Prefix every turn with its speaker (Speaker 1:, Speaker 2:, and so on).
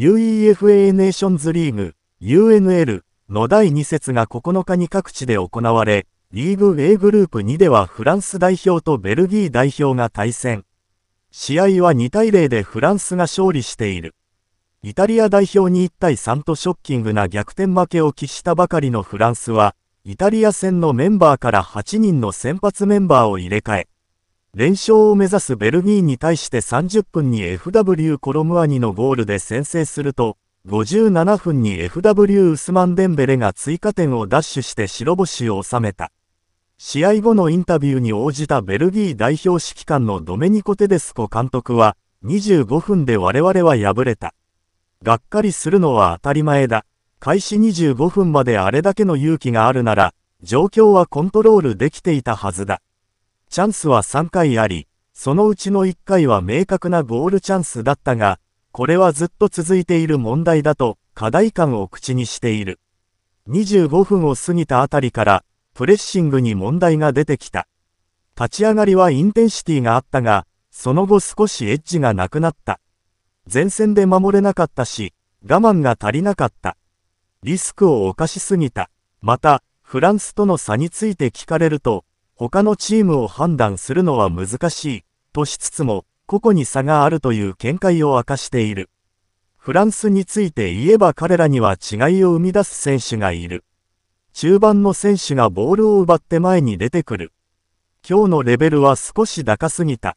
Speaker 1: UEFA ネーションズリーグ UNL の第2節が9日に各地で行われ、リーグ A グループ2ではフランス代表とベルギー代表が対戦。試合は2対0でフランスが勝利している。イタリア代表に1対3とショッキングな逆転負けを喫したばかりのフランスは、イタリア戦のメンバーから8人の先発メンバーを入れ替え、連勝を目指すベルギーに対して30分に FW コロムアニのゴールで先制すると、57分に FW ウスマン・デンベレが追加点をダッシュして白星を収めた。試合後のインタビューに応じたベルギー代表指揮官のドメニコ・テデスコ監督は、25分で我々は敗れた。がっかりするのは当たり前だ。開始25分まであれだけの勇気があるなら、状況はコントロールできていたはずだ。チャンスは3回あり、そのうちの1回は明確なゴールチャンスだったが、これはずっと続いている問題だと課題感を口にしている。25分を過ぎたあたりから、プレッシングに問題が出てきた。立ち上がりはインテンシティがあったが、その後少しエッジがなくなった。前線で守れなかったし、我慢が足りなかった。リスクを冒しすぎた。また、フランスとの差について聞かれると、他のチームを判断するのは難しい、としつつも、個々に差があるという見解を明かしている。フランスについて言えば彼らには違いを生み出す選手がいる。中盤の選手がボールを奪って前に出てくる。今日のレベルは少し高すぎた。